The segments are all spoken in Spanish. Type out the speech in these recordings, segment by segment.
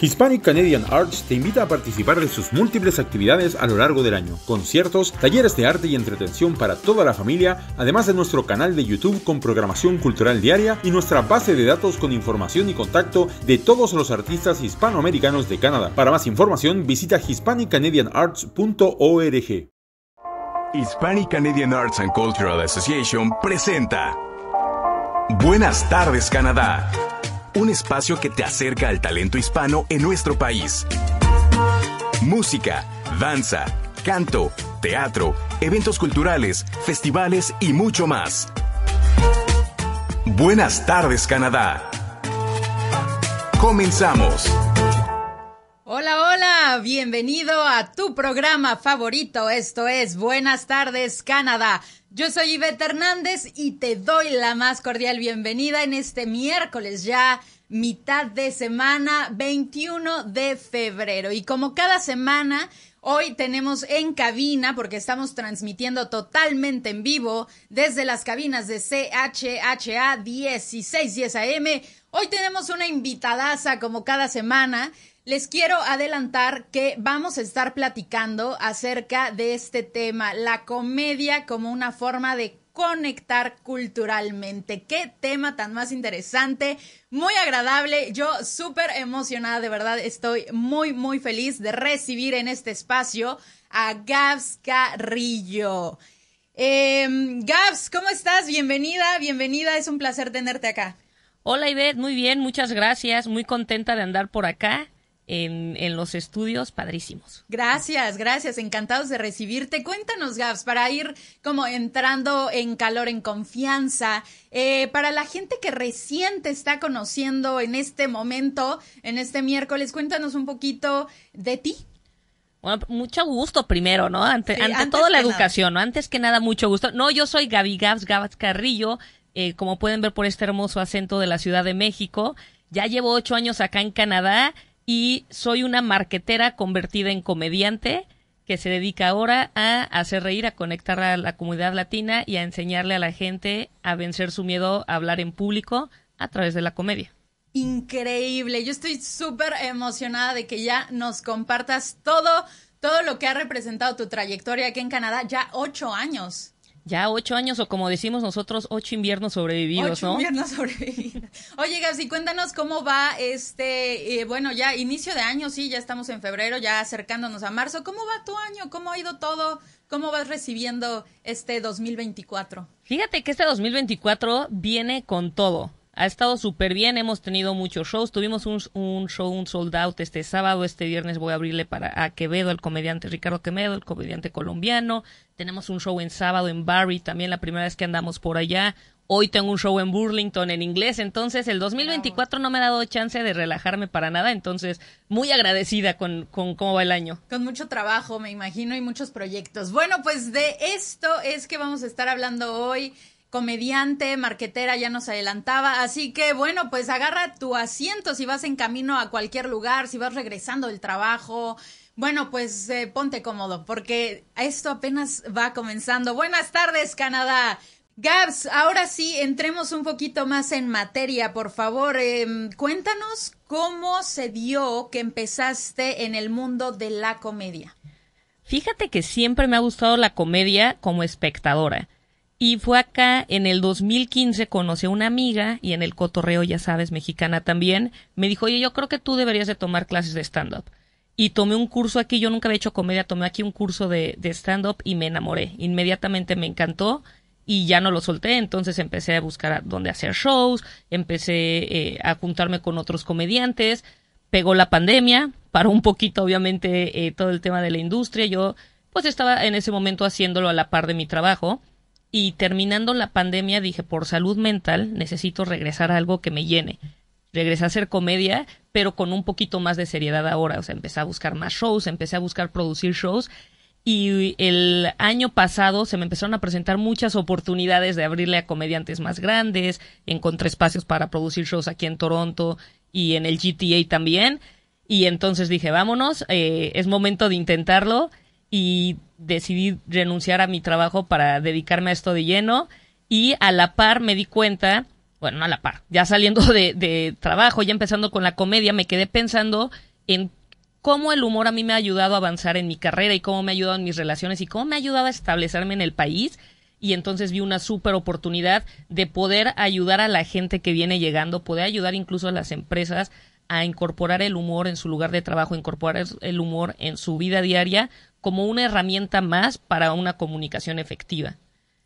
Hispanic Canadian Arts te invita a participar de sus múltiples actividades a lo largo del año, conciertos, talleres de arte y entretención para toda la familia, además de nuestro canal de YouTube con programación cultural diaria y nuestra base de datos con información y contacto de todos los artistas hispanoamericanos de Canadá. Para más información visita HispanicCanadianArts.org Hispanic Canadian Arts and Cultural Association presenta Buenas tardes Canadá un espacio que te acerca al talento hispano en nuestro país. Música, danza, canto, teatro, eventos culturales, festivales y mucho más. Buenas tardes Canadá. Comenzamos. Hola, hola Bienvenido a tu programa favorito. Esto es Buenas tardes Canadá. Yo soy Ivette Hernández y te doy la más cordial bienvenida en este miércoles ya mitad de semana 21 de febrero. Y como cada semana, Hoy tenemos en cabina, porque estamos transmitiendo totalmente en vivo desde las cabinas de CHHA 1610 AM. Hoy tenemos una invitadaza como cada semana les quiero adelantar que vamos a estar platicando acerca de este tema, la comedia como una forma de conectar culturalmente. Qué tema tan más interesante, muy agradable, yo súper emocionada, de verdad estoy muy, muy feliz de recibir en este espacio a Gabs Carrillo. Em, Gabs, ¿cómo estás? Bienvenida, bienvenida, es un placer tenerte acá. Hola Ivette, muy bien, muchas gracias, muy contenta de andar por acá en, los estudios padrísimos. Gracias, gracias, encantados de recibirte. Cuéntanos, Gabs, para ir como entrando en calor, en confianza, eh, para la gente que recién te está conociendo en este momento, en este miércoles, cuéntanos un poquito de ti. Bueno, mucho gusto primero, ¿no? Ante, todo la educación, ¿no? Antes que nada, mucho gusto. No, yo soy Gaby Gabs, Gabs Carrillo, eh, como pueden ver por este hermoso acento de la Ciudad de México. Ya llevo ocho años acá en Canadá y soy una marquetera convertida en comediante que se dedica ahora a hacer reír, a conectar a la comunidad latina y a enseñarle a la gente a vencer su miedo a hablar en público a través de la comedia. Increíble, yo estoy súper emocionada de que ya nos compartas todo, todo lo que ha representado tu trayectoria aquí en Canadá, ya ocho años. Ya ocho años, o como decimos nosotros, ocho inviernos sobrevividos, ¿no? Ocho inviernos sobrevividos. Oye, Gabsi, cuéntanos cómo va este, eh, bueno, ya inicio de año, sí, ya estamos en febrero, ya acercándonos a marzo. ¿Cómo va tu año? ¿Cómo ha ido todo? ¿Cómo vas recibiendo este 2024? Fíjate que este 2024 viene con todo. Ha estado súper bien, hemos tenido muchos shows. Tuvimos un, show, un sold out este sábado. Este viernes voy a abrirle para a Quevedo, el comediante Ricardo Quevedo, el comediante colombiano. Tenemos un show en sábado en Barry, también la primera vez que andamos por allá. Hoy tengo un show en Burlington en inglés, entonces el 2024 no me ha dado chance de relajarme para nada, entonces muy agradecida con, con cómo va el año. Con mucho trabajo, me imagino, y muchos proyectos. Bueno, pues de esto es que vamos a estar hablando hoy comediante, marquetera, ya nos adelantaba. Así que bueno, pues agarra tu asiento si vas en camino a cualquier lugar, si vas regresando del trabajo. Bueno, pues eh, ponte cómodo porque esto apenas va comenzando. Buenas tardes, Canadá. Gabs, ahora sí, entremos un poquito más en materia, por favor. Em, cuéntanos cómo se dio que empezaste en el mundo de la comedia. Fíjate que siempre me ha gustado la comedia como espectadora. Y fue acá, en el 2015, conocí a una amiga y en el cotorreo, ya sabes, mexicana también, me dijo, oye, yo creo que tú deberías de tomar clases de stand-up. Y tomé un curso aquí, yo nunca había hecho comedia, tomé aquí un curso de stand-up y me enamoré. Inmediatamente me encantó y ya no lo solté, entonces empecé a buscar dónde hacer shows, empecé eh, a juntarme con otros comediantes, pegó la pandemia, paró un poquito obviamente eh, todo el tema de la industria, yo pues estaba en ese momento haciéndolo a la par de mi trabajo y terminando la pandemia dije por salud mental necesito regresar a algo que me llene. Regresé a hacer comedia, pero con un poquito más de seriedad ahora. O sea, empecé a buscar más shows, empecé a buscar producir shows y el año pasado se me empezaron a presentar muchas oportunidades de abrirle a comediantes más grandes, encontré espacios para producir shows aquí en Toronto y en el GTA también, y entonces dije, vámonos, eh, es momento de intentarlo y decidí renunciar a mi trabajo para dedicarme a esto de lleno y a la par me di cuenta, bueno, no a la par, ya saliendo de, de trabajo, ya empezando con la comedia, me quedé pensando en cómo el humor a mí me ha ayudado a avanzar en mi carrera y cómo me ha ayudado en mis relaciones y cómo me ha ayudado a establecerme en el país. Y entonces vi una súper oportunidad de poder ayudar a la gente que viene llegando, poder ayudar incluso a las empresas a incorporar el humor en su lugar de trabajo, incorporar el humor en su vida diaria como una herramienta más para una comunicación efectiva.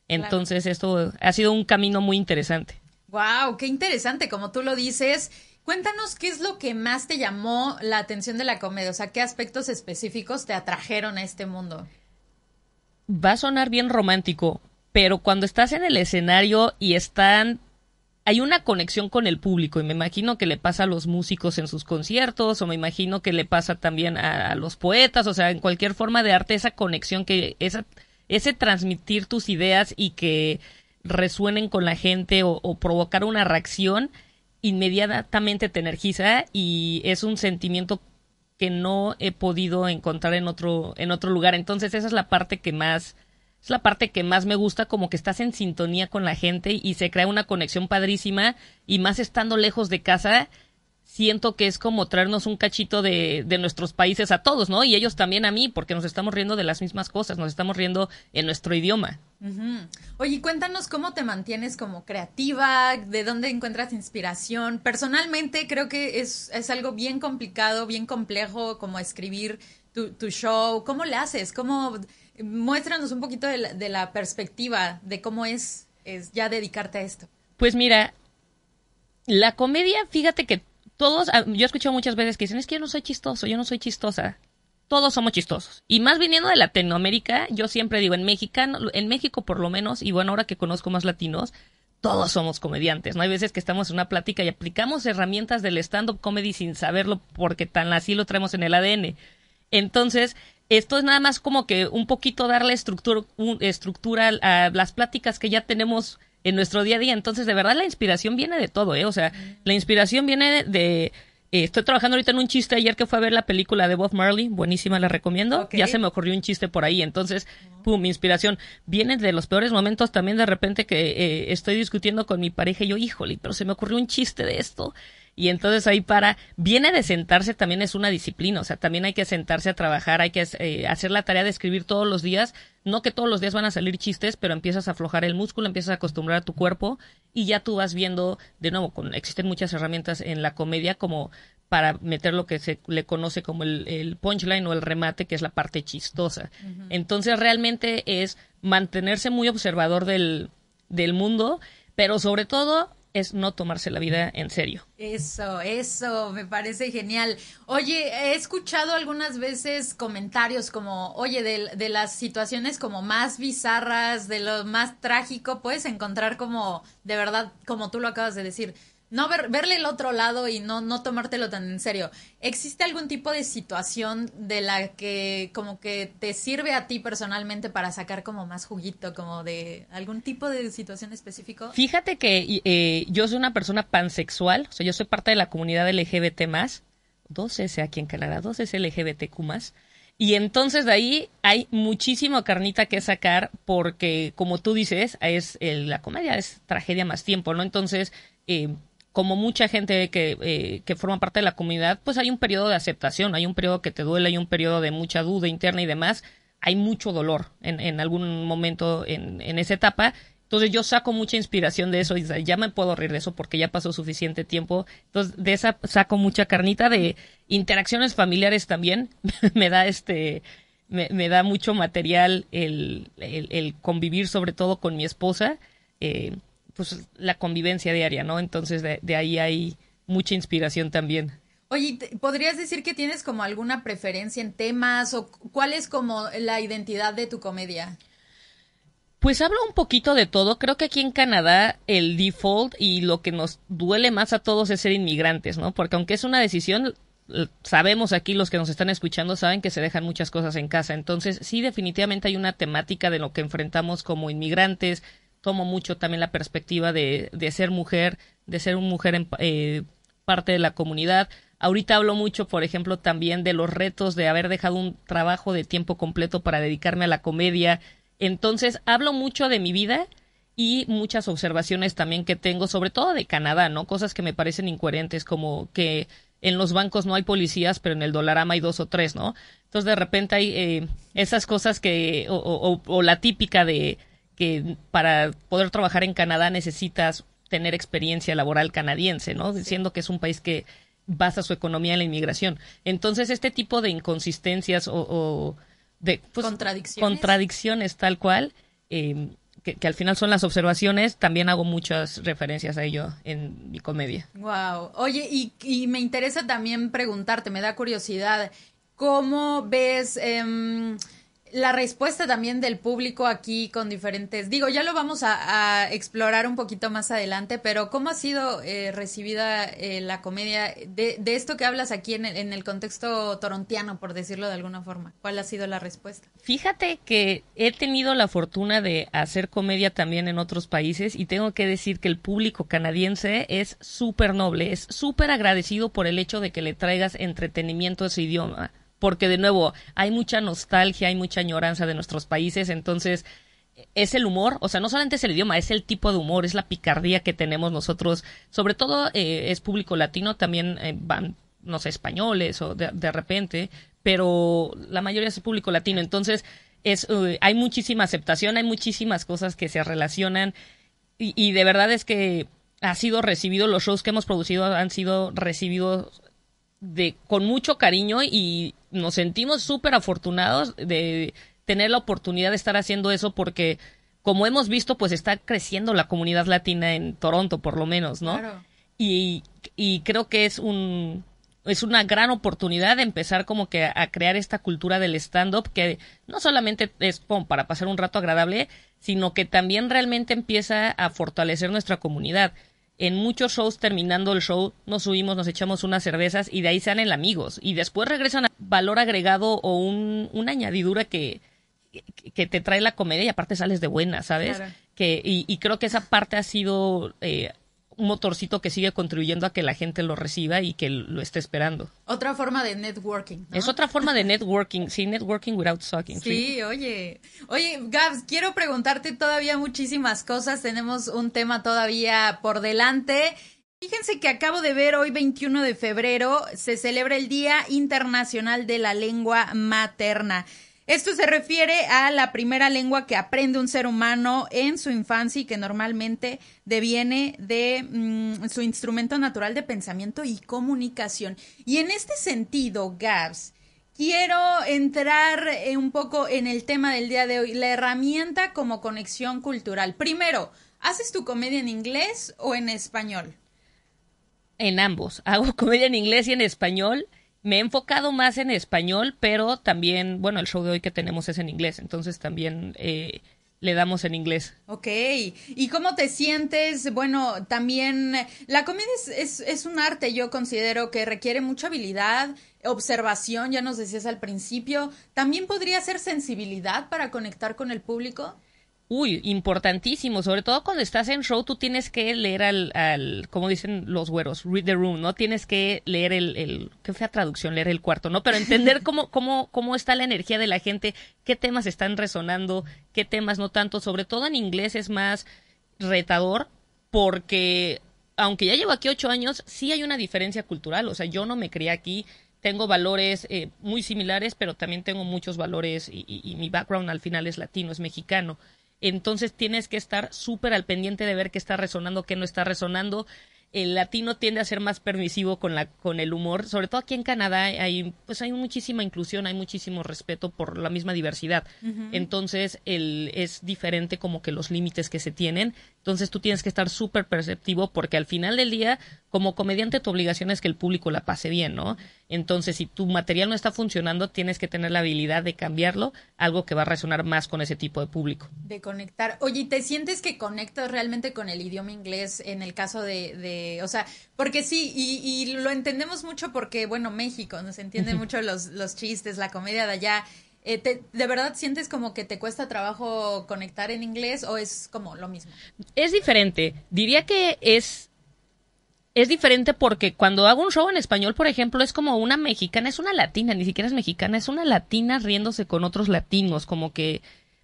Entonces esto ha sido un camino muy interesante. Wow, qué interesante, como tú lo dices. Cuéntanos qué es lo que más te llamó la atención de la comedia, o sea, qué aspectos específicos te atrajeron a este mundo. Va a sonar bien romántico, pero cuando estás en el escenario y están hay una conexión con el público y me imagino que le pasa a los músicos en sus conciertos o me imagino que le pasa también a, los poetas, o sea, en cualquier forma de arte esa conexión que esa, ese transmitir tus ideas y que resuenen con la gente o, o provocar una reacción inmediatamente te energiza y es un sentimiento que no he podido encontrar en otro, en otro lugar. Entonces esa es la parte que más, es la parte que más me gusta, como que estás en sintonía con la gente y se crea una conexión padrísima y más estando lejos de casa, siento que es como traernos un cachito de, nuestros países a todos, ¿no? Y ellos también a mí, porque nos estamos riendo de las mismas cosas, nos estamos riendo en nuestro idioma. Oye, cuéntanos cómo te mantienes como creativa, de dónde encuentras inspiración. Personalmente creo que es, algo bien complicado, bien complejo, como escribir tu, show. ¿Cómo lo haces? ¿Cómo muéstranos un poquito de la, perspectiva de cómo es, es ya dedicarte a esto? Pues mira, la comedia, fíjate que todos, ah, yo he escuchado muchas veces que dicen, es que yo no soy chistoso, yo no soy chistosa. Todos somos chistosos. Y más viniendo de Latinoamérica, yo siempre digo, en, mexicano, en México por lo menos, y bueno, ahora que conozco más latinos, todos somos comediantes, ¿no? Hay veces que estamos en una plática y aplicamos herramientas del stand-up comedy sin saberlo porque tan así lo traemos en el ADN. Entonces, esto es nada más como que un poquito darle estructura, estructura a las pláticas que ya tenemos en nuestro día a día. Entonces, de verdad, la inspiración viene de todo, ¿eh? O sea, la inspiración viene de... Eh, estoy trabajando ahorita en un chiste ayer que fue a ver la película de Bob Marley, buenísima, la recomiendo. Ya se me ocurrió un chiste por ahí, entonces, pum, inspiración. Viene de los peores momentos también de repente que eh, estoy discutiendo con mi pareja y yo, híjole, pero se me ocurrió un chiste de esto. Y entonces ahí para, viene de sentarse también es una disciplina, o sea, también hay que sentarse a trabajar, hay que eh, hacer la tarea de escribir todos los días no que todos los días van a salir chistes, pero empiezas a aflojar el músculo, empiezas a acostumbrar a tu cuerpo y ya tú vas viendo, de nuevo, con, existen muchas herramientas en la comedia como para meter lo que se le conoce como el, el punchline o el remate, que es la parte chistosa. Entonces realmente es mantenerse muy observador del, del mundo, pero sobre todo es no tomarse la vida en serio. Eso, eso, me parece genial. Oye, he escuchado algunas veces comentarios como, oye, de, de las situaciones como más bizarras, de lo más trágico, puedes encontrar como, de verdad, como tú lo acabas de decir, no verle el otro lado y no, no tomártelo tan en serio. ¿Existe algún tipo de situación de la que como que te sirve a ti personalmente para sacar como más juguito, como de algún tipo de situación específico? Fíjate que eh, yo soy una persona pansexual, o sea, yo soy parte de la comunidad LGBT más, 2S aquí en Canadá, 2S LGBTQ más. Y entonces de ahí hay muchísima carnita que sacar porque, como tú dices, es eh, la comedia, es tragedia más tiempo, ¿no? Entonces, eh, como mucha gente eh, que, forma parte de la comunidad, pues hay un periodo de aceptación, hay un periodo que te duele, hay un periodo de mucha duda interna y demás. Hay mucho dolor en, algún momento en, en, esa etapa. Entonces yo saco mucha inspiración de eso y ya me puedo reír de eso porque ya pasó suficiente tiempo. Entonces de esa saco mucha carnita de interacciones familiares también. me da este, me, da mucho material el, el, convivir sobre todo con mi esposa. Eh, pues la convivencia diaria, ¿no? Entonces de, ahí hay mucha inspiración también. Oye, ¿podrías decir que tienes como alguna preferencia en temas o cuál es como la identidad de tu comedia? Pues hablo un poquito de todo. Creo que aquí en Canadá el default y lo que nos duele más a todos es ser inmigrantes, ¿no? Porque aunque es una decisión, sabemos aquí los que nos están escuchando saben que se dejan muchas cosas en casa. Entonces, sí, definitivamente hay una temática de lo que enfrentamos como inmigrantes, tomo mucho también la perspectiva de, de ser mujer, de ser una mujer en, eh, parte de la comunidad. Ahorita hablo mucho, por ejemplo, también de los retos de haber dejado un trabajo de tiempo completo para dedicarme a la comedia. Entonces, hablo mucho de mi vida y muchas observaciones también que tengo, sobre todo de Canadá, ¿no? Cosas que me parecen incoherentes, como que en los bancos no hay policías, pero en el Dolarama hay dos o tres, ¿no? Entonces, de repente hay eh, esas cosas que, o la típica de, que para poder trabajar en Canadá necesitas tener experiencia laboral canadiense, ¿no? Diciendo que es un país que basa su economía en la inmigración. Entonces, este tipo de inconsistencias o, de pues, contradicciones. contradicciones. tal cual, em, que, al final son las observaciones, también hago muchas referencias a ello en mi comedia. Wow. Oye, y, me interesa también preguntarte, me da curiosidad, ¿cómo ves... Em, la respuesta también del público aquí con diferentes, digo, ya lo vamos a, explorar un poquito más adelante, pero ¿cómo ha sido eh, recibida eh, la comedia de, esto que hablas aquí en el, en el contexto torontiano, por decirlo de alguna forma? ¿Cuál ha sido la respuesta? Fíjate que he tenido la fortuna de hacer comedia también en otros países y tengo que decir que el público canadiense es súper noble, es súper agradecido por el hecho de que le traigas entretenimiento a su idioma porque de nuevo hay mucha nostalgia, hay mucha añoranza de nuestros países, entonces es el humor, o sea, no solamente es el idioma, es el tipo de humor, es la picardía que tenemos nosotros, sobre todo eh, es público latino, también eh, van, no sé, españoles o de, repente, pero la mayoría es público latino, entonces es, eh, hay muchísima aceptación, hay muchísimas cosas que se relacionan y de verdad es que ha sido recibido, los shows que hemos producido han sido recibidos de, con mucho cariño y nos sentimos súper afortunados de tener la oportunidad de estar haciendo eso porque, como hemos visto, pues está creciendo la comunidad latina en Toronto, por lo menos, ¿no? Y, creo que es un, es una gran oportunidad de empezar como que a crear esta cultura del stand-up que no solamente es para pasar un rato agradable, sino que también realmente empieza a fortalecer nuestra comunidad en muchos shows terminando el show nos subimos, nos echamos unas cervezas y de ahí salen amigos y después regresan a valor agregado o un, una añadidura que, que, te trae la comedia y aparte sales de buena, ¿sabes? Que, y, creo que esa parte ha sido eh, motorcito que sigue contribuyendo a que la gente lo reciba y que lo esté esperando. Otra forma de networking. Es otra forma de networking, sí, networking without sucking. sí, oye. Oye, Gabs, quiero preguntarte todavía muchísimas cosas. Tenemos un tema todavía por delante. Fíjense que acabo de ver hoy 21 de febrero se celebra el Día Internacional de la Lengua Materna. Esto se refiere a la primera lengua que aprende un ser humano en su infancia y que normalmente deviene de mm, su instrumento natural de pensamiento y comunicación. Y en este sentido, Gabs, quiero entrar eh, un poco en el tema del día de hoy, la herramienta como conexión cultural. Primero, ¿haces tu comedia en inglés o en español? En ambos. Hago comedia en inglés y en español me he enfocado más en español, pero también, bueno, el show de hoy que tenemos es en inglés, entonces también eh, le damos en inglés. Ok, ¿y cómo te sientes? Bueno, también la comida es, un arte, yo considero que requiere mucha habilidad, observación, ya nos decías al principio, también podría ser sensibilidad para conectar con el público uy, importantísimo, sobre todo cuando estás en show, tú tienes que leer al, como dicen los güeros, read the room, ¿no? Tienes que leer el, el qué fea traducción, leer el cuarto, ¿no? Pero entender cómo, cómo, cómo está la energía de la gente, qué temas están resonando, qué temas no tanto, sobre todo en inglés es más retador, porque aunque ya llevo aquí ocho años, sí hay una diferencia cultural, o sea, yo no me crié aquí, tengo valores eh, muy similares, pero también tengo muchos valores y mi background al final es latino, es mexicano. Entonces tienes que estar súper al pendiente de ver qué está resonando, qué no está resonando. El latino tiende a ser más permisivo con, la, con el humor, sobre todo aquí en Canadá hay, pues hay muchísima inclusión, hay muchísimo respeto por la misma diversidad. Entonces el, es diferente como que los límites que se tienen entonces tú tienes que estar súper perceptivo porque al final del día, como comediante, tu obligación es que el público la pase bien, ¿no? Entonces, si tu material no está funcionando, tienes que tener la habilidad de cambiarlo, algo que va a resonar más con ese tipo de público. De conectar. Oye, ¿te sientes que conectas realmente con el idioma inglés en el caso de, o sea, porque sí, y, y, lo entendemos mucho porque, bueno, México, nos entiende mucho los, los chistes, la comedia de allá. Eh, ¿De verdad sientes como que te cuesta trabajo conectar en inglés o es como lo mismo? Es diferente. Diría que es es diferente porque cuando hago un show en español, por ejemplo, es como una mexicana, es una latina, ni siquiera es mexicana, es una latina riéndose con otros latinos, como que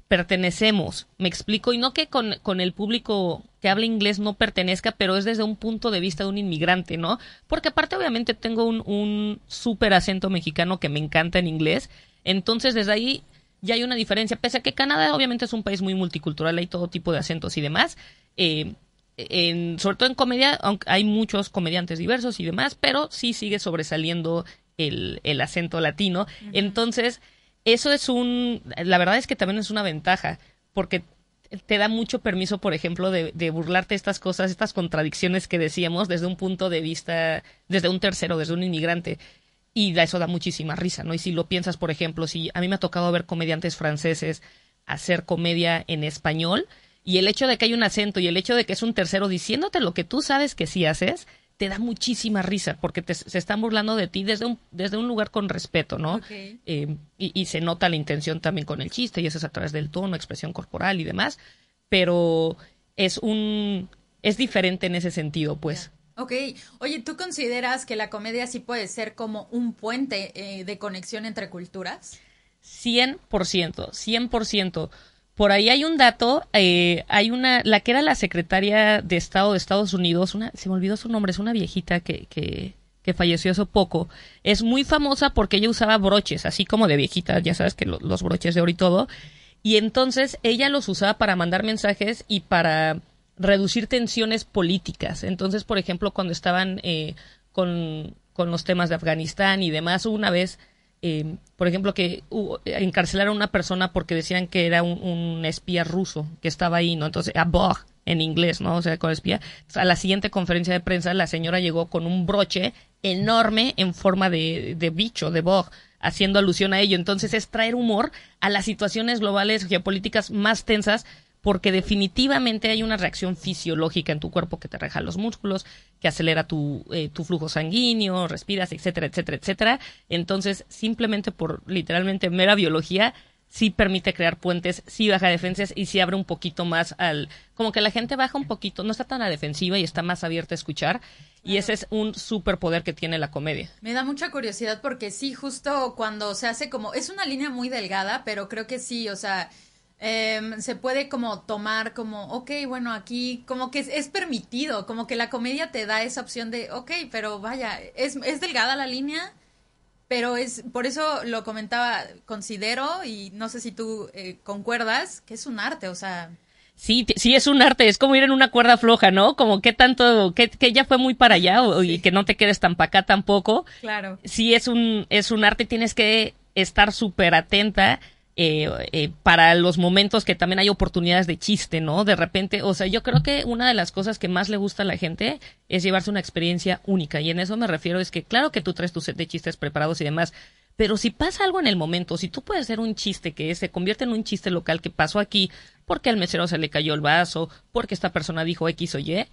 pertenecemos, me explico, y no que con, con el público que habla inglés no pertenezca, pero es desde un punto de vista de un inmigrante, ¿no? Porque aparte obviamente tengo un, un súper acento mexicano que me encanta en inglés, entonces, desde ahí ya hay una diferencia. Pese a que Canadá obviamente es un país muy multicultural, hay todo tipo de acentos y demás. Eh, en, sobre todo en comedia, aunque hay muchos comediantes diversos y demás, pero sí sigue sobresaliendo el, acento latino. Entonces, eso es un, la verdad es que también es una ventaja, porque te da mucho permiso, por ejemplo, de, de burlarte estas cosas, estas contradicciones que decíamos desde un punto de vista, desde un tercero, desde un inmigrante y eso da muchísima risa, ¿no? Y si lo piensas, por ejemplo, si a mí me ha tocado ver comediantes franceses hacer comedia en español y el hecho de que hay un acento y el hecho de que es un tercero diciéndote lo que tú sabes que sí haces, te da muchísima risa porque se están burlando de ti desde un, desde un lugar con respeto, ¿no? Eh, y, se nota la intención también con el chiste y eso es a través del tono, expresión corporal y demás, pero es un... es diferente en ese sentido, pues. Ok, oye, ¿tú consideras que la comedia sí puede ser como un puente eh, de conexión entre culturas? 100%, 100%. Por ahí hay un dato, eh, hay una, la que era la secretaria de Estado de Estados Unidos, una, se me olvidó su nombre, es una viejita que, que, que falleció hace poco, es muy famosa porque ella usaba broches, así como de viejita, ya sabes que los broches de oro y todo, y entonces ella los usaba para mandar mensajes y para reducir tensiones políticas. Entonces, por ejemplo, cuando estaban eh, con, los temas de Afganistán y demás, una vez, eh, por ejemplo, que eh, encarcelaron a una persona porque decían que era un, espía ruso que estaba ahí, ¿no? Entonces, a Bog en inglés, ¿no? O sea, con espía. a la siguiente conferencia de prensa, la señora llegó con un broche enorme en forma de, de bicho, de Bog haciendo alusión a ello. Entonces es traer humor a las situaciones globales geopolíticas más tensas porque definitivamente hay una reacción fisiológica en tu cuerpo que te reja los músculos, que acelera eh, tu, flujo sanguíneo, respiras, etcétera, etcétera, etcétera. Entonces, simplemente por literalmente mera biología, sí permite crear puentes, sí baja defensas y sí abre un poquito más al... Como que la gente baja un poquito, no está tan a defensiva y está más abierta a escuchar. Y ese es un superpoder que tiene la comedia. Me da mucha curiosidad porque sí, justo cuando se hace como... Es una línea muy delgada, pero creo que sí, o sea Em, se puede como tomar como, ok, bueno, aquí como que es, permitido, como que la comedia te da esa opción de, ok, pero vaya, es, delgada la línea, pero es, por eso lo comentaba, considero, y no sé si tú eh, concuerdas, que es un arte, o sea... Sí, sí, es un arte, es como ir en una cuerda floja, ¿no? Como que tanto, que, que ya fue muy para allá y que no te quedes tan para acá tampoco. Claro. Sí, es un, es un arte, tienes que estar súper atenta eh, eh, para los momentos que también hay oportunidades de chiste, ¿no? De repente, o sea, yo creo que una de las cosas que más le gusta a la gente es llevarse una experiencia única. Y en eso me refiero es que, claro que tú traes tu set de chistes preparados y demás, pero si pasa algo en el momento, si tú puedes hacer un chiste que se convierte en un chiste local que pasó aquí, porque al mesero se le cayó el vaso, porque esta persona dijo X o Y,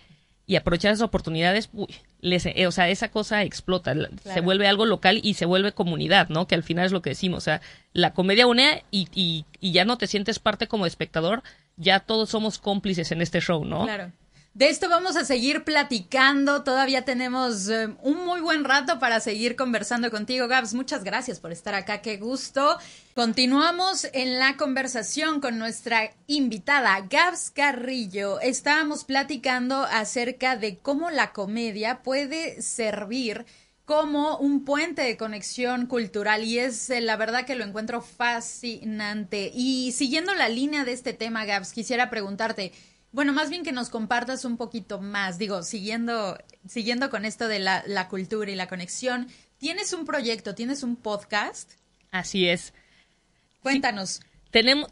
y aprovechar esas oportunidades, uy, eh, o sea, esa cosa explota, se vuelve algo local y se vuelve comunidad, ¿no? Que al final es lo que decimos, o sea, la comedia une y, y ya no te sientes parte como espectador, ya todos somos cómplices en este show, ¿no? Claro. De esto vamos a seguir platicando. Todavía tenemos eh, un muy buen rato para seguir conversando contigo, Gabs. Muchas gracias por estar acá. Qué gusto. Continuamos en la conversación con nuestra invitada, Gabs Carrillo. Estábamos platicando acerca de cómo la comedia puede servir como un puente de conexión cultural y es eh, la verdad que lo encuentro fascinante. Y siguiendo la línea de este tema, Gabs, quisiera preguntarte, bueno, más bien que nos compartas un poquito más, digo, siguiendo, siguiendo con esto de la, cultura y la conexión, tienes un proyecto, tienes un podcast. Así es. Cuéntanos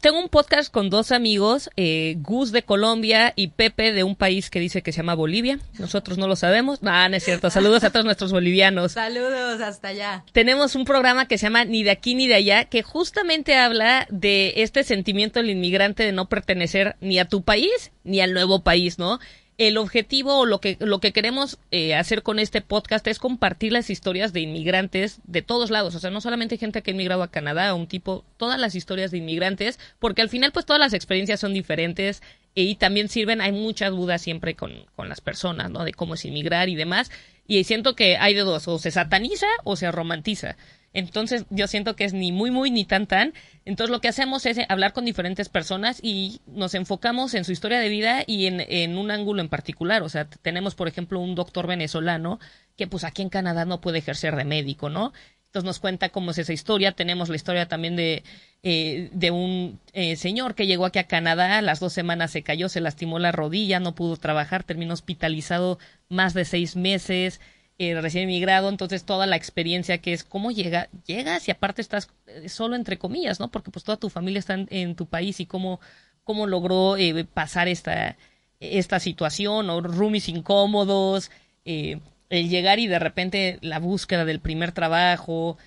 tengo un podcast con dos amigos, eh, Gus de Colombia y Pepe de un país que dice que se llama Bolivia. Nosotros no lo sabemos. Ah, no es cierto. Saludos a todos nuestros bolivianos. Saludos hasta allá. Tenemos un programa que se llama Ni de aquí ni de allá, que justamente habla de este sentimiento del inmigrante de no pertenecer ni a tu país ni al nuevo país, ¿no? el objetivo o lo que, lo que queremos eh, hacer con este podcast es compartir las historias de inmigrantes de todos lados, o sea, no solamente gente que ha inmigrado a Canadá un tipo, todas las historias de inmigrantes, porque al final pues todas las experiencias son diferentes eh, y también sirven, hay muchas dudas siempre con, con las personas, ¿no? De cómo es inmigrar y demás, y siento que hay de dos, o se sataniza o se romantiza. Entonces yo siento que es ni muy muy ni tan tan. Entonces lo que hacemos es eh, hablar con diferentes personas y nos enfocamos en su historia de vida y en, un ángulo en particular. O sea, tenemos por ejemplo un doctor venezolano que pues aquí en Canadá no puede ejercer de médico, ¿no? Entonces nos cuenta cómo es esa historia. Tenemos la historia también de, eh, de un eh, señor que llegó aquí a Canadá, las dos semanas se cayó, se lastimó la rodilla, no pudo trabajar, terminó hospitalizado más de seis meses. Eh, recién emigrado, entonces toda la experiencia que es cómo llega, llegas y aparte estás eh, solo entre comillas, ¿no? Porque pues toda tu familia está en, tu país y cómo, cómo logró eh, pasar esta, esta situación o roomies incómodos, el llegar y de repente la búsqueda del primer trabajo,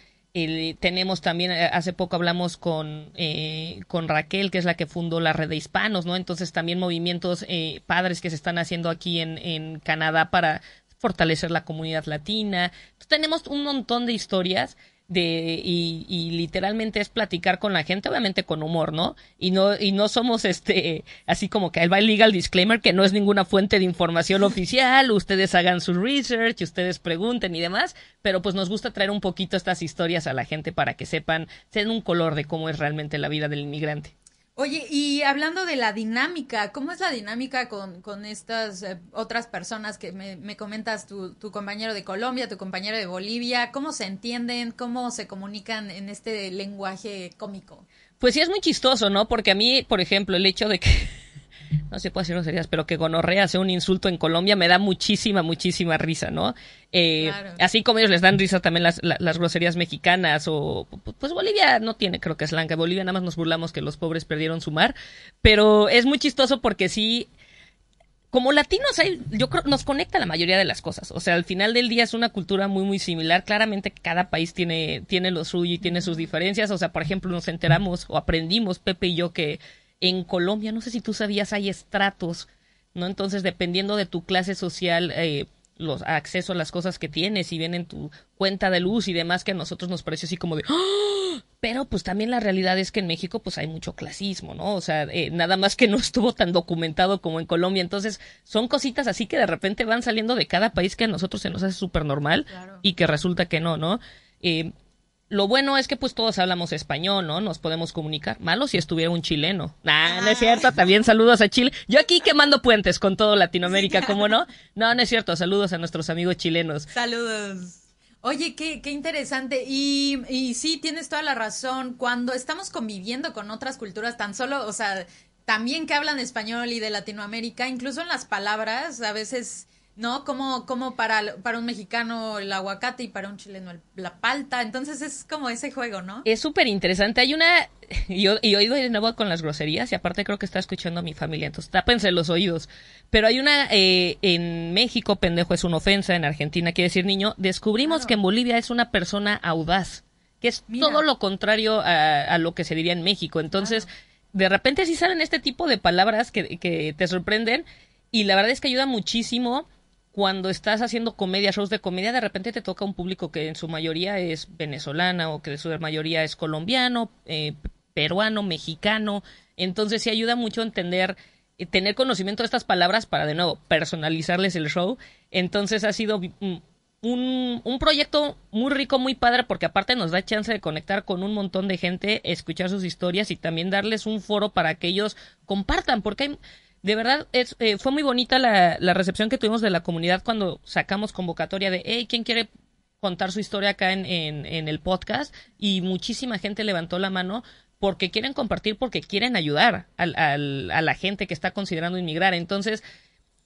tenemos también, hace poco hablamos con, con Raquel, que es la que fundó la red de hispanos, ¿no? Entonces también movimientos padres que se están haciendo aquí en, en Canadá para fortalecer la comunidad latina. tenemos un montón de historias de, y, y, literalmente es platicar con la gente, obviamente con humor, ¿no? Y no, y no somos este, así como que el by legal disclaimer, que no es ninguna fuente de información oficial, ustedes hagan su research, ustedes pregunten y demás, pero pues nos gusta traer un poquito estas historias a la gente para que sepan, sean un color de cómo es realmente la vida del inmigrante. Oye, y hablando de la dinámica, ¿cómo es la dinámica con, estas eh, otras personas que me, comentas, tu, tu, compañero de Colombia, tu compañero de Bolivia? ¿Cómo se entienden? ¿Cómo se comunican en este lenguaje cómico? Pues sí, es muy chistoso, ¿no? Porque a mí, por ejemplo, el hecho de que no se puede decir groserías, pero que gonorrea sea un insulto en Colombia me da muchísima, muchísima risa, ¿no? Eh, así como ellos les dan risa también las, groserías mexicanas o pues Bolivia no tiene creo que es blanca Bolivia nada más nos burlamos que los pobres perdieron su mar, pero es muy chistoso porque sí como latinos hay, yo creo nos conecta la mayoría de las cosas. O sea, al final del día es una cultura muy muy similar. Claramente cada país tiene tiene lo suyo y tiene sus diferencias. O sea, por ejemplo, nos enteramos o aprendimos Pepe y yo que en Colombia, no sé si tú sabías, hay estratos, ¿no? Entonces, dependiendo de tu clase social, eh, los acceso a las cosas que tienes y vienen tu cuenta de luz y demás que a nosotros nos parece así como de ¡Ah! pero pues también la realidad es que en México pues hay mucho clasismo no o sea eh, nada más que no estuvo tan documentado como en Colombia entonces son cositas así que de repente van saliendo de cada país que a nosotros se nos hace súper normal y que resulta que no no eh, lo bueno es que pues todos hablamos español, ¿no? Nos podemos comunicar. Malo si estuviera un chileno. No, no es cierto. Ah. También saludos a Chile. Yo aquí quemando puentes con todo Latinoamérica, ¿cómo no? No, no es cierto. Saludos a nuestros amigos chilenos. Saludos. Oye, qué, qué interesante. Y, y sí, tienes toda la razón. Cuando estamos conviviendo con otras culturas, tan solo, o sea, también que hablan español y de Latinoamérica, incluso en las palabras, a veces ¿no? Como, como para, para un mexicano el aguacate y para un chileno la palta. Entonces es como ese juego, ¿no? Es súper interesante. Hay una... Yo, y oído de nuevo con las groserías y aparte creo que está escuchando a mi familia, entonces tápense los oídos. Pero hay una... Eh, en México, pendejo es una ofensa, en Argentina quiere decir niño. Descubrimos que en Bolivia es una persona audaz, que es todo lo contrario a, lo que se diría en México. Entonces... De repente sí salen este tipo de palabras que, que te sorprenden y la verdad es que ayuda muchísimo cuando estás haciendo comedia, shows de comedia, de repente te toca un público que en su mayoría es venezolana o que en su mayoría es colombiano, eh, peruano, mexicano. Entonces sí ayuda mucho a entender, eh, tener conocimiento de estas palabras para de nuevo personalizarles el show. Entonces ha sido mm, un, un proyecto muy rico, muy padre, porque aparte nos da chance de conectar con un montón de gente, escuchar sus historias y también darles un foro para que ellos compartan, porque hay de verdad es, eh, fue muy bonita la, la, recepción que tuvimos de la comunidad cuando sacamos convocatoria de, hey, ¿quién quiere contar su historia acá en, en, el podcast? Y muchísima gente levantó la mano porque quieren compartir, porque quieren ayudar a, la gente que está considerando inmigrar. Entonces,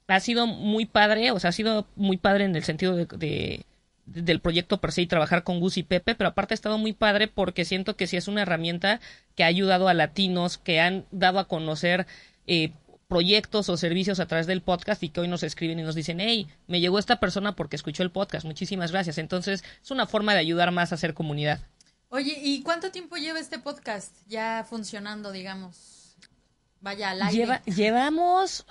ha sido muy padre, o sea, ha sido muy padre en el sentido de, del proyecto per se y trabajar con Gus y Pepe, pero aparte ha estado muy padre porque siento que sí es una herramienta que ha ayudado a latinos, que han dado a conocer eh, proyectos o servicios a través del podcast y que hoy nos escriben y nos dicen, hey, me llegó esta persona porque escuchó el podcast, muchísimas gracias. Entonces, es una forma de ayudar más a hacer comunidad. Oye, ¿y cuánto tiempo lleva este podcast ya funcionando, digamos? Vaya, llevamos,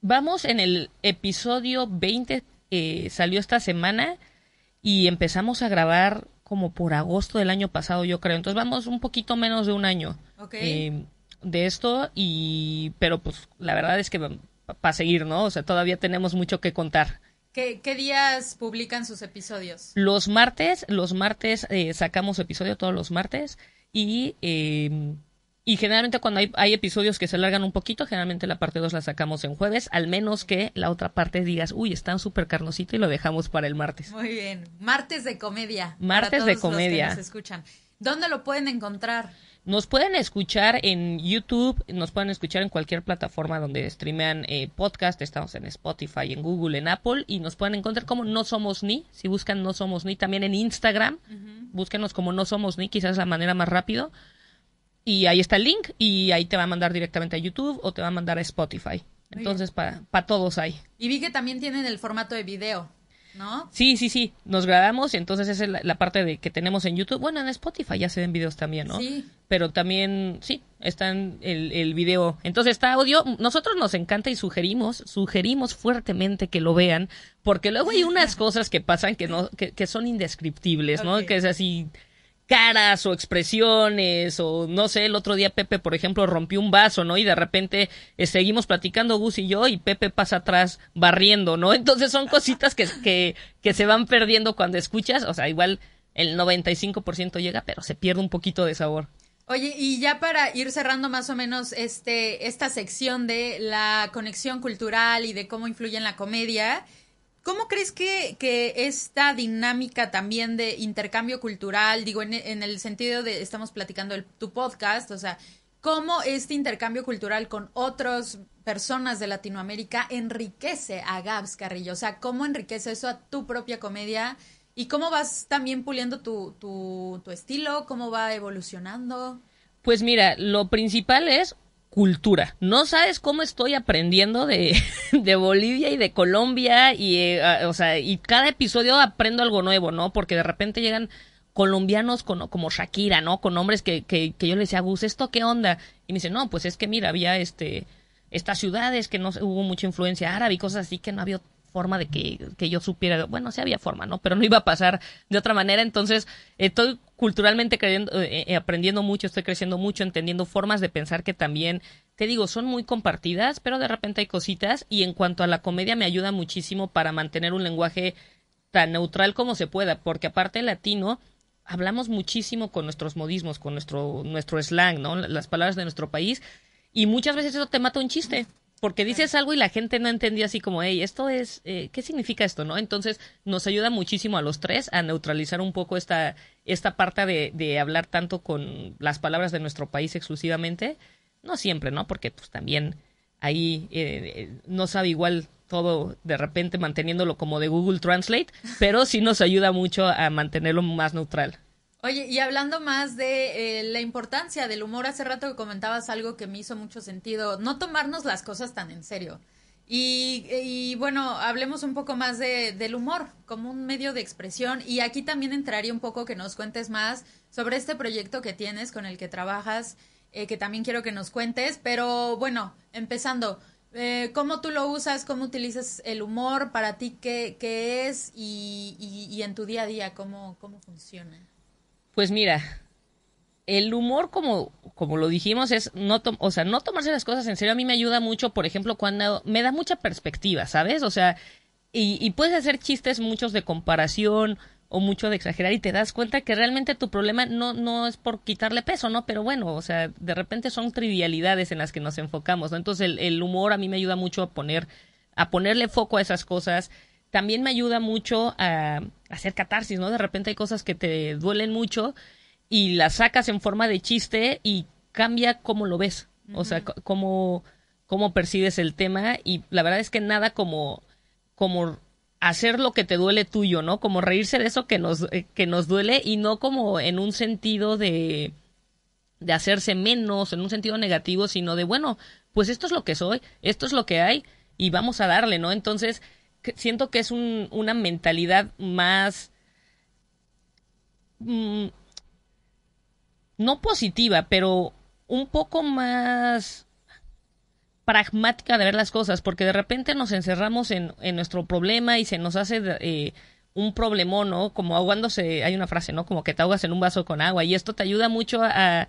vamos en el episodio 20, eh, salió esta semana y empezamos a grabar como por agosto del año pasado, yo creo. Entonces vamos un poquito menos de un año. Ok. Eh, de esto y pero pues la verdad es que para seguir, ¿no? O sea, todavía tenemos mucho que contar. ¿Qué, días publican sus episodios? Los martes, los martes eh, sacamos episodio todos los martes y, em, y generalmente cuando hay, episodios que se alargan un poquito, generalmente la parte 2 la sacamos en jueves, al menos que la otra parte digas, uy, están súper carnosito y lo dejamos para el martes. Muy bien, martes de comedia. Martes de comedia. Los escuchan. ¿Dónde lo pueden encontrar? Nos pueden escuchar en YouTube, nos pueden escuchar en cualquier plataforma donde streamean eh, podcast. Estamos en Spotify, en Google, en Apple y nos pueden encontrar como No Somos Ni. Si buscan No Somos Ni también en Instagram, Búscanos búsquenos como No Somos Ni, quizás la manera más rápido. Y ahí está el link y ahí te va a mandar directamente a YouTube o te va a mandar a Spotify. Entonces, para todos hay. Y vi que también tienen el formato de video. ¿no? Sí, sí, sí, nos grabamos, entonces esa es la, parte de que tenemos en YouTube, bueno, en Spotify ya se ven videos también, ¿no? Pero también, sí, está el, el video. Entonces está audio, nosotros nos encanta y sugerimos, sugerimos fuertemente que lo vean, porque luego hay unas cosas que pasan que no, que, que son indescriptibles, ¿no? Que es así caras o expresiones o no sé, el otro día Pepe, por ejemplo, rompió un vaso, ¿no? Y de repente eh, seguimos platicando Gus y yo y Pepe pasa atrás barriendo, ¿no? Entonces son cositas que, que, que se van perdiendo cuando escuchas, o sea, igual el 95% llega, pero se pierde un poquito de sabor. Oye, y ya para ir cerrando más o menos este, esta sección de la conexión cultural y de cómo influye en la comedia, ¿Cómo crees que, que, esta dinámica también de intercambio cultural, digo, en, el sentido de estamos platicando tu podcast, o sea, cómo este intercambio cultural con otras personas de Latinoamérica enriquece a Gabs Carrillo? O sea, ¿cómo enriquece eso a tu propia comedia? ¿Y cómo vas también puliendo tu, tu, tu estilo? ¿Cómo va evolucionando? Pues mira, lo principal es cultura. No sabes cómo estoy aprendiendo de, Bolivia y de Colombia y, eh, o sea, y cada episodio aprendo algo nuevo, ¿no? Porque de repente llegan colombianos con, como Shakira, ¿no? Con nombres que, que, que yo les decía, Gus, ¿esto qué onda? Y me dice, no, pues es que mira, había este estas ciudades que no hubo mucha influencia árabe y cosas así que no había forma de que, yo supiera, bueno, si había forma, ¿no? Pero no iba a pasar de otra manera, entonces estoy culturalmente creyendo, eh, eh, eh, aprendiendo mucho, estoy creciendo mucho, entendiendo formas de pensar que también, te digo, son muy compartidas, pero de repente hay cositas y en cuanto a la comedia me ayuda muchísimo para mantener un lenguaje tan neutral como se pueda, porque aparte el latino, hablamos muchísimo con nuestros modismos, con nuestro, nuestro slang, ¿no? Las palabras de nuestro país. Y muchas veces eso te mata un chiste porque dices algo y la gente no entendía así como, hey, esto es, eh, ¿qué significa esto? ¿No? Entonces nos ayuda muchísimo a los tres a neutralizar un poco esta, esta parte de, hablar tanto con las palabras de nuestro país exclusivamente. No siempre, ¿no? Porque pues también ahí eh, no sabe igual todo de repente manteniéndolo como de Google Translate, pero sí nos ayuda mucho a mantenerlo más neutral. Oye, y hablando más de eh, la importancia del humor, hace rato que comentabas algo que me hizo mucho sentido, no tomarnos las cosas tan en serio. Y, bueno, hablemos un poco más del humor como un medio de expresión. Y aquí también entraría un poco que nos cuentes más sobre este proyecto que tienes con el que trabajas, eh, que también quiero que nos cuentes. Pero bueno, empezando, eh, ¿cómo tú lo usas? ¿Cómo utilizas el humor? ¿Para ti qué, es? Y, y en tu día a día, ¿cómo, cómo funciona? Pues mira, el humor, como, como lo dijimos, es no, o sea, no tomarse las cosas en serio. A mí me ayuda mucho, por ejemplo, cuando me da mucha perspectiva, ¿sabes? O sea, y, puedes hacer chistes muchos de comparación o mucho de exagerar y te das cuenta que realmente tu problema no, no es por quitarle peso, ¿no? Pero bueno, o sea, de repente son trivialidades en las que nos enfocamos, ¿no? Entonces el, el humor a mí me ayuda mucho a poner, a ponerle foco a esas cosas. También me ayuda mucho a, hacer catarsis, ¿no? De repente hay cosas que te duelen mucho y las sacas en forma de chiste y cambia cómo lo ves, o sea, cómo, cómo percibes el tema y la verdad es que nada como, como hacer lo que te duele tuyo, ¿no? Como reírse de eso que nos, eh, que nos duele y no como en un sentido de, de hacerse menos, en un sentido negativo, sino de, bueno, pues esto es lo que soy, esto es lo que hay y vamos a darle, ¿no? Entonces, siento que es una mentalidad más... Mm, no positiva, pero un poco más pragmática de ver las cosas, porque de repente nos encerramos en, nuestro problema y se nos hace eh, un problemón, ¿no? Como ahogándose, hay una frase, ¿no? Como que te ahogas en un vaso con agua y esto te ayuda mucho a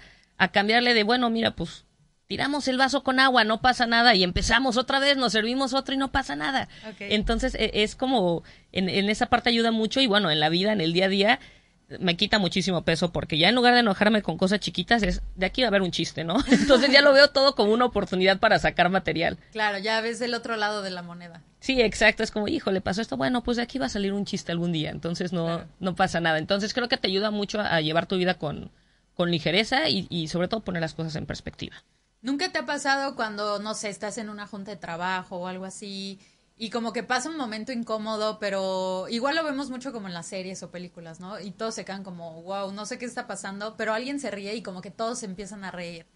cambiarle de, bueno, mira, pues tiramos el vaso con agua, no pasa nada, y empezamos otra vez, nos servimos otro y no pasa nada. Entonces, e, es como, en, esa parte ayuda mucho y bueno, en la vida, en el día a día, me quita muchísimo peso porque ya en lugar de enojarme con cosas chiquitas, es de aquí va a haber un chiste, ¿no? Entonces ya lo veo todo como una oportunidad para sacar material. Claro, ya ves el otro lado de la moneda. Sí, exacto, es como, hijo, le pasó esto, bueno, pues de aquí va a salir un chiste algún día, entonces no, no pasa nada. Entonces creo que te ayuda mucho a, llevar tu vida con, con ligereza y, y sobre todo poner las cosas en perspectiva. ¿Nunca te ha pasado cuando, no sé, estás en una junta de trabajo o algo así y como que pasa un momento incómodo, pero igual lo vemos mucho como en las series o películas, ¿no? Y todos se quedan como, wow, no sé qué está pasando, pero alguien se ríe y como que todos empiezan a reír.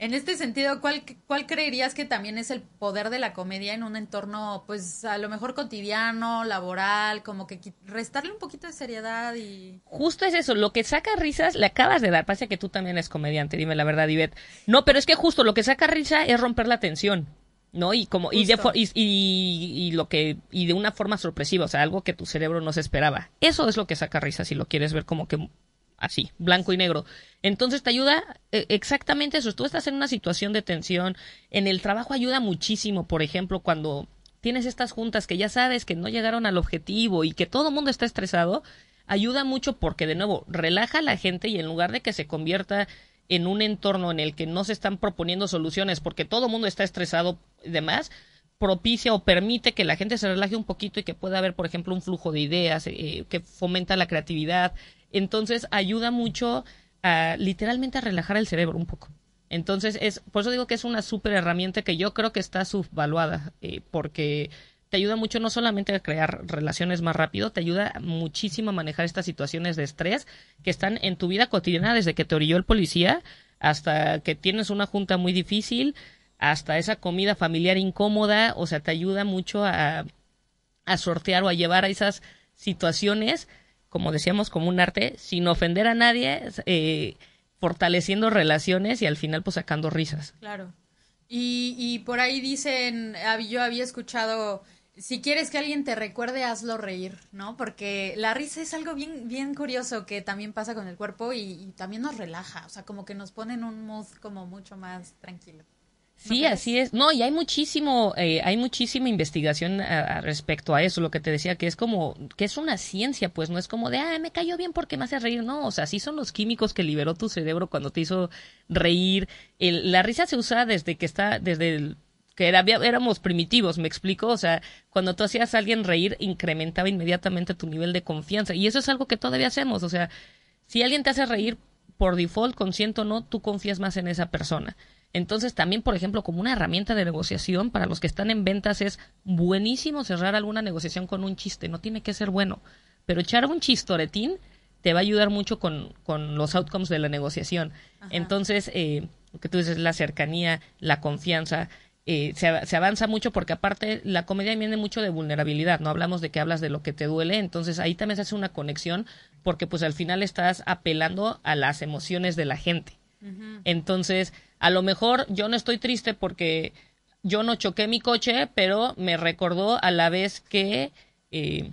En este sentido, ¿cuál, ¿cuál creerías que también es el poder de la comedia en un entorno, pues a lo mejor cotidiano, laboral, como que restarle un poquito de seriedad y... Justo es eso, lo que saca risas le acabas de dar, pasa que tú también eres comediante, dime la verdad, Ivette. No, pero es que justo lo que saca risa es romper la tensión. ¿no? Y como y, de, lo que y de una forma sorpresiva, o sea, algo que tu cerebro no se esperaba. Eso es lo que saca risa, si lo quieres ver como que así, blanco y negro. Entonces te ayuda eh, exactamente eso. Tú estás en una situación de tensión, en el trabajo ayuda muchísimo, por ejemplo, cuando tienes estas juntas que ya sabes que no llegaron al objetivo y que todo el mundo está estresado, ayuda mucho porque de nuevo relaja a la gente y en lugar de que se convierta en un entorno en el que no se están proponiendo soluciones porque todo el mundo está estresado y demás, propicia o permite que la gente se relaje un poquito y que pueda haber, por ejemplo, un flujo de ideas eh, que fomenta la creatividad, entonces ayuda mucho a literalmente a relajar el cerebro un poco. Entonces, es, por eso digo que es una súper herramienta que yo creo que está subvaluada, eh, porque te ayuda mucho no solamente a crear relaciones más rápido, te ayuda muchísimo a manejar estas situaciones de estrés que están en tu vida cotidiana desde que te orilló el policía hasta que tienes una junta muy difícil, hasta esa comida familiar incómoda, o sea, te ayuda mucho a, a sortear o a llevar a esas situaciones como decíamos, como un arte, sin ofender a nadie, eh, fortaleciendo relaciones y al final pues sacando risas. Claro. Y, y por ahí dicen, yo había escuchado si quieres que alguien te recuerde, hazlo reír, ¿no? Porque la risa es algo bien, bien curioso que también pasa con el cuerpo y, también nos relaja, o sea, como que nos pone en un mood como mucho más tranquilo. Sí, así es. No, y hay muchísimo, eh, hay muchísima investigación respecto a eso, lo que te decía, que es como, que es una ciencia, pues no es como de, ah, me cayó bien porque me hace reír. No, o sea, sí son los químicos que liberó tu cerebro cuando te hizo reír. El, la risa se usa desde que está, desde que era, éramos primitivos, me explico, o sea, cuando tú hacías a alguien reír, incrementaba inmediatamente tu nivel de confianza. Y eso es algo que todavía hacemos, o sea, si alguien te hace reír por default, consciente o no, tú confías más en esa persona. Entonces también, por ejemplo, como una herramienta de negociación para los que están en ventas es buenísimo cerrar alguna negociación con un chiste, no tiene que ser bueno, pero echar un chistoretín te va a ayudar mucho con, con los outcomes de la negociación. Entonces, eh, lo que tú dices, la cercanía, la confianza, eh, se, avanza mucho porque aparte la comedia viene mucho de vulnerabilidad, no hablamos de que hablas de lo que te duele, entonces ahí también se hace una conexión porque pues al final estás apelando a las emociones de la gente. Entonces, a lo mejor yo no estoy triste porque yo no choqué mi coche, pero me recordó a la vez que, eh,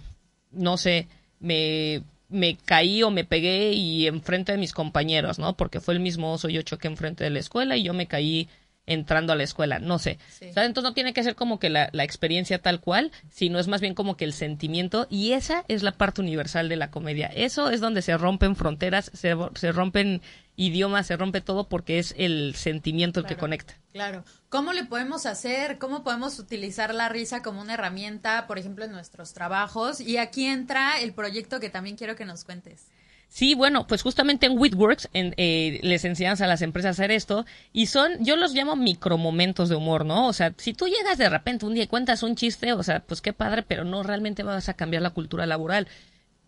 no sé, me, me caí o me pegué y enfrente de mis compañeros, ¿no? Porque fue el mismo oso, yo choqué enfrente de la escuela y yo me caí entrando a la escuela, no sé. Entonces no tiene que ser como que la, la, experiencia tal cual, sino es más bien como que el sentimiento y esa es la parte universal de la comedia. Eso es donde se rompen fronteras, se, se rompen idioma se rompe todo porque es el sentimiento el que conecta. Claro. ¿Cómo le podemos hacer? ¿Cómo podemos utilizar la risa como una herramienta, por ejemplo, en nuestros trabajos? Y aquí entra el proyecto que también quiero que nos cuentes. Sí, bueno, pues justamente en Witworks eh, les enseñamos a las empresas a hacer esto y son, yo los llamo micromomentos de humor, ¿no? O sea, si tú llegas de repente un día y cuentas un chiste, o sea, pues qué padre, pero no realmente vas a cambiar la cultura laboral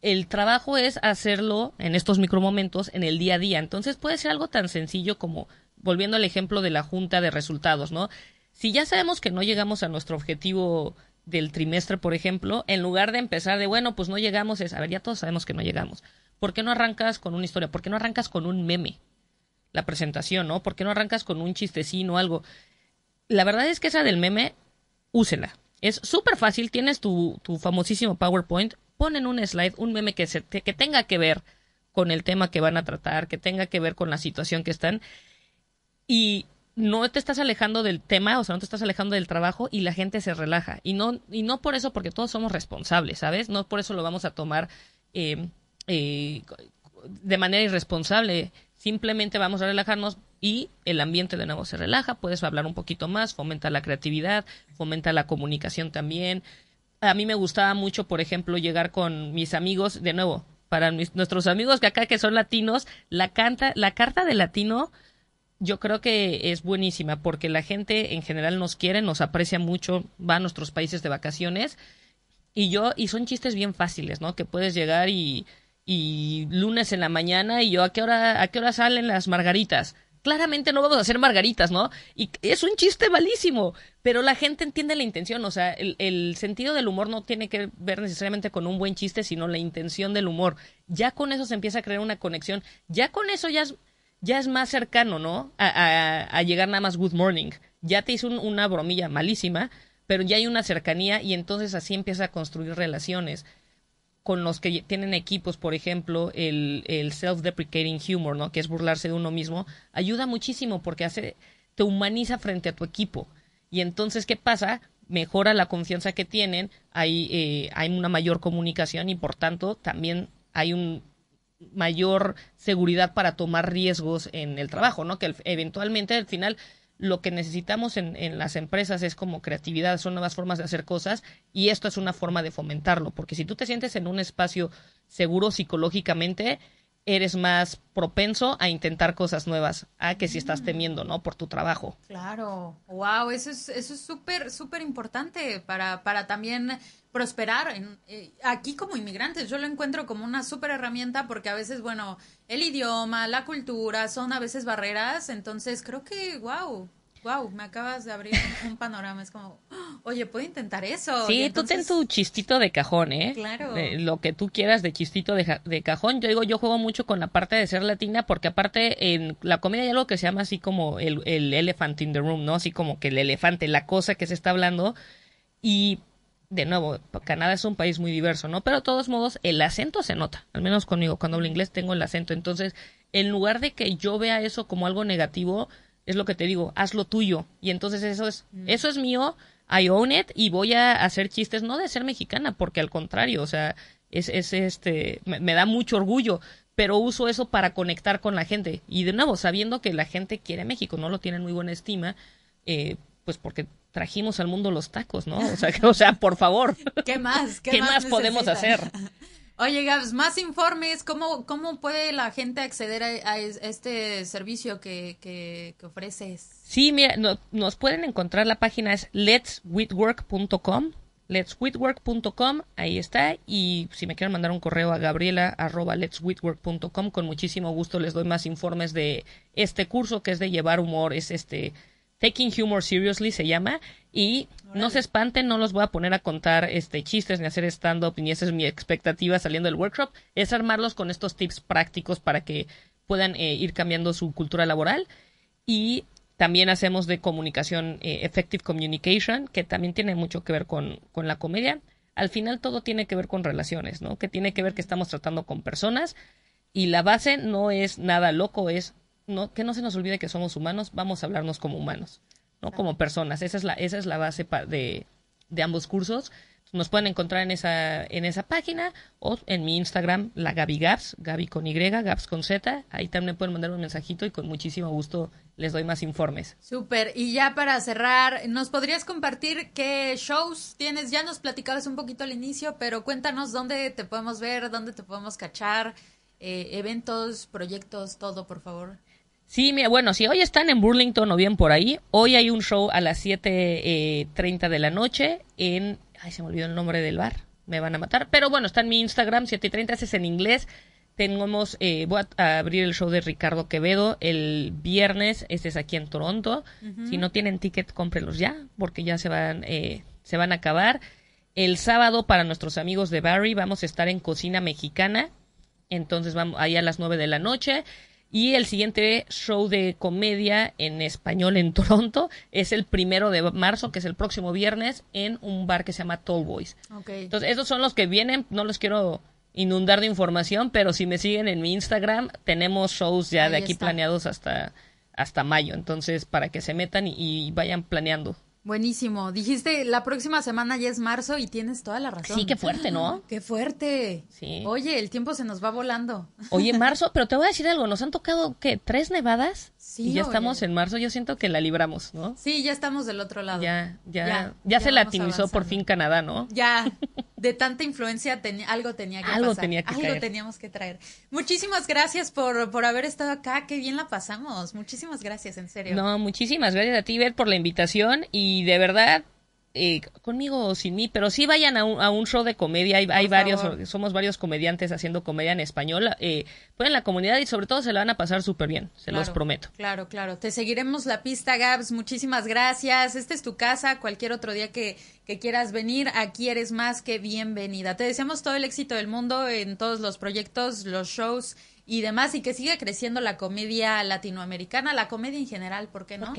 el trabajo es hacerlo en estos micromomentos en el día a día. Entonces puede ser algo tan sencillo como, volviendo al ejemplo de la junta de resultados, ¿no? Si ya sabemos que no llegamos a nuestro objetivo del trimestre, por ejemplo, en lugar de empezar de, bueno, pues no llegamos, es, a ver, ya todos sabemos que no llegamos. ¿Por qué no arrancas con una historia? ¿Por qué no arrancas con un meme? La presentación, ¿no? ¿Por qué no arrancas con un chistecino o algo? La verdad es que esa del meme, úsela. Es súper fácil, tienes tu, tu famosísimo PowerPoint, ponen un slide, un meme que, tenga que ver con el tema que van a tratar, que tenga que ver con la situación que están. Y no te estás alejando del tema, o sea, no te estás alejando del trabajo y la gente se relaja. Y no, y no por eso, porque todos somos responsables, ¿sabes? No por eso lo vamos a tomar eh, eh, de manera irresponsable. Simplemente vamos a relajarnos y el ambiente de nuevo se relaja, puedes hablar un poquito más, fomenta la creatividad, fomenta la comunicación también a mí me gustaba mucho, por ejemplo, llegar con mis amigos, de nuevo, para nuestros amigos que acá que son latinos, la, canta, la carta de latino yo creo que es buenísima porque la gente en general nos quiere, nos aprecia mucho, va a nuestros países de vacaciones y yo y son chistes bien fáciles, ¿no? Que puedes llegar y y lunes en la mañana y yo a qué hora a qué hora salen las margaritas claramente no vamos a hacer margaritas, ¿no? Y es un chiste malísimo, pero la gente entiende la intención, o sea, el, sentido del humor no tiene que ver necesariamente con un buen chiste, sino la intención del humor. Ya con eso se empieza a crear una conexión, ya con eso ya es, ya es más cercano, ¿no? A, llegar nada más good morning. Ya te hizo una bromilla malísima, pero ya hay una cercanía y entonces así empieza a construir relaciones con los que tienen equipos, por ejemplo, el, self-deprecating humor, ¿no? Que es burlarse de uno mismo, ayuda muchísimo porque hace, te humaniza frente a tu equipo. Y entonces, ¿qué pasa? Mejora la confianza que tienen, hay, eh, hay una mayor comunicación y por tanto también hay un mayor seguridad para tomar riesgos en el trabajo, ¿no? Que eventualmente al final lo que necesitamos en, en, las empresas es como creatividad, son nuevas formas de hacer cosas y esto es una forma de fomentarlo, porque si tú te sientes en un espacio seguro psicológicamente, eres más propenso a intentar cosas nuevas, a que si estás mm. temiendo, ¿no? Por tu trabajo. Claro, wow, eso es eso es súper, súper importante para, para también prosperar en, eh, aquí como inmigrantes. Yo lo encuentro como una súper herramienta porque a veces, bueno, el idioma, la cultura son a veces barreras, entonces creo que, wow. Wow, me acabas de abrir un panorama. Es como, oye, puedo intentar eso. Sí, tú ten tu chistito de cajón, ¿eh? Claro. lo que tú quieras de chistito de, cajón. Yo digo, yo juego mucho con la parte de ser latina, porque aparte en la comida hay algo que se llama así como el, el elephant in the room, ¿no? Así como que el elefante, la cosa que se está hablando. Y de nuevo, Canadá es un país muy diverso, ¿no? Pero de todos modos, el acento se nota, al menos conmigo, cuando hablo inglés tengo el acento. Entonces, en lugar de que yo vea eso como algo negativo, es lo que te digo, haz lo tuyo. Y entonces eso es, mm. eso es mío, I own it, y voy a hacer chistes, no de ser mexicana, porque al contrario, o sea, es, es este, me, da mucho orgullo pero uso eso para conectar con la gente. Y de nuevo, sabiendo que la gente quiere México, no lo tiene muy buena estima, eh, pues porque trajimos al mundo los tacos, ¿no? O sea, o sea por favor. ¿Qué más? ¿Qué, más, podemos hacer? Oye, Gabs, más informes. ¿Cómo, cómo puede la gente acceder a, este servicio que, que, que, ofreces? Sí, mira, nos pueden encontrar. La página es letswithwork.com, letswithwork.com, ahí está. Y si me quieren mandar un correo a gabriela arroba con muchísimo gusto les doy más informes de este curso que es de llevar humor, es este Taking Humor Seriously se llama. Y no se espanten, no los voy a poner a contar este chistes ni hacer stand-up, ni esa es mi expectativa saliendo del workshop, es armarlos con estos tips prácticos para que puedan eh, ir cambiando su cultura laboral. Y también hacemos de comunicación, eh, Effective Communication, que también tiene mucho que ver con, con la comedia. Al final todo tiene que ver con relaciones, ¿no? Que tiene que ver que estamos tratando con personas y la base no es nada loco, es no, que no se nos olvide que somos humanos, vamos a hablarnos como humanos, ¿no? Como personas. Esa es la, esa es la base de, de ambos cursos. Nos pueden encontrar en esa, en esa página o en mi Instagram, la Gaby Gaps, Gaby con Y, Gaps con Z. Ahí también pueden mandar un mensajito y con muchísimo gusto les doy más informes. Súper. Y ya para cerrar, ¿nos podrías compartir qué shows tienes? Ya nos platicabas un poquito al inicio, pero cuéntanos dónde te podemos ver, dónde te podemos cachar, eh, eventos, proyectos, todo, por favor. Sí, bueno, si hoy están en Burlington o bien por ahí, hoy hay un show a las 7.30 eh, de la noche en... Ay, se me olvidó el nombre del bar, me van a matar. Pero bueno, está en mi Instagram, 7.30, es en inglés. Tenemos, eh, voy a abrir el show de Ricardo Quevedo el viernes, este es aquí en Toronto. Si no tienen ticket, cómprenlos ya, porque ya se van, eh, se van a acabar. El sábado, para nuestros amigos de Barry, vamos a estar en Cocina Mexicana. Entonces, vamos ahí a las 9 de la noche. Y el siguiente show de comedia en español en Toronto es el primero de marzo, que es el próximo viernes, en un bar que se llama Tall Boys. Entonces, esos son los que vienen, no los quiero inundar de información, pero si me siguen en mi Instagram, tenemos shows ya de aquí planeados hasta, hasta mayo. Entonces, para que se metan y vayan planeando. Buenísimo. Dijiste, la próxima semana ya es marzo y tienes toda la razón. Sí, qué fuerte, ¿no? Qué fuerte. Sí. Oye, el tiempo se nos va volando. Oye, marzo, pero te voy a decir algo, nos han tocado, ¿qué? ¿Tres nevadas? Sí. Y ya estamos en marzo, yo siento que la libramos, ¿no? Sí, ya estamos del otro lado. Ya, ya, ya, se latinizó por fin Canadá, ¿no? Ya, de tanta influencia algo tenía que algo Tenía que algo teníamos que traer. Muchísimas gracias por, por haber estado acá. Qué bien la pasamos. Muchísimas gracias, en serio. No, muchísimas gracias a ti, Bert, por la invitación. Y de verdad, eh, conmigo o sin mí, pero sí vayan a un, show de comedia. Hay, hay varios, somos varios comediantes haciendo comedia en español. Eh, pueden la comunidad y sobre todo se la van a pasar súper bien, se los prometo. Claro, claro. Te seguiremos la pista, Gabs. Muchísimas gracias. Esta es tu casa. Cualquier otro día que, que quieras venir, aquí eres más que bienvenida. Te deseamos todo el éxito del mundo en todos los proyectos, los shows y demás, y que siga creciendo la comedia latinoamericana, la comedia en general, ¿Por qué no?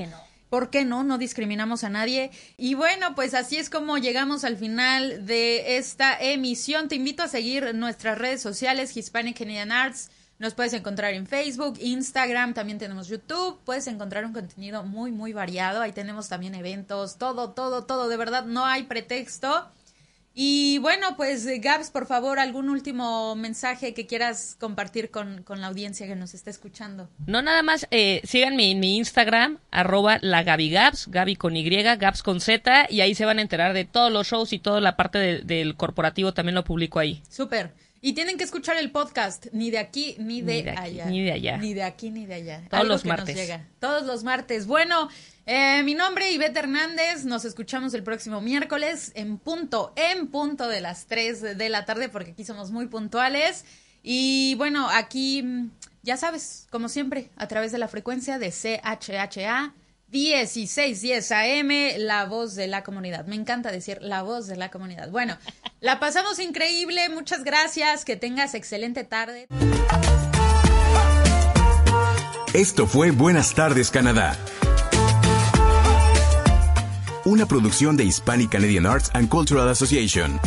¿Por qué no? No discriminamos a nadie. Y bueno, pues así es como llegamos al final de esta emisión. Te invito a seguir nuestras redes sociales, Hispanic Canadian Arts. Nos puedes encontrar en Facebook, Instagram, también tenemos YouTube. Puedes encontrar un contenido muy, muy variado. Ahí tenemos también eventos, todo, todo, todo. De verdad, no hay pretexto. Y bueno, pues eh, Gabs, por favor, algún último mensaje que quieras compartir con, la audiencia que nos está escuchando. No, nada más, eh, síganme en mi Instagram, arroba la Gaby Gabs, Gaby con Y, Gabs con Z, y ahí se van a enterar de todos los shows y toda la parte del corporativo, también lo publico ahí. Súper. Y tienen que escuchar el podcast, ni de aquí ni de, allá. ni de allá. Ni de aquí ni de allá. Todos los martes. Todos los martes. Bueno, eh, mi nombre Ivette Hernández. Nos escuchamos el próximo miércoles en punto, en punto de las 3 de la tarde, porque aquí somos muy puntuales. Y bueno, aquí, ya sabes, como siempre, a través de la frecuencia de CHHA 1610 AM, la voz de la comunidad. Me encanta decir la voz de la comunidad. Bueno, la pasamos increíble. Muchas gracias. Que tengas excelente tarde. Esto fue Buenas tardes Canadá. Una producción de Hispanic Canadian Arts and Cultural Association.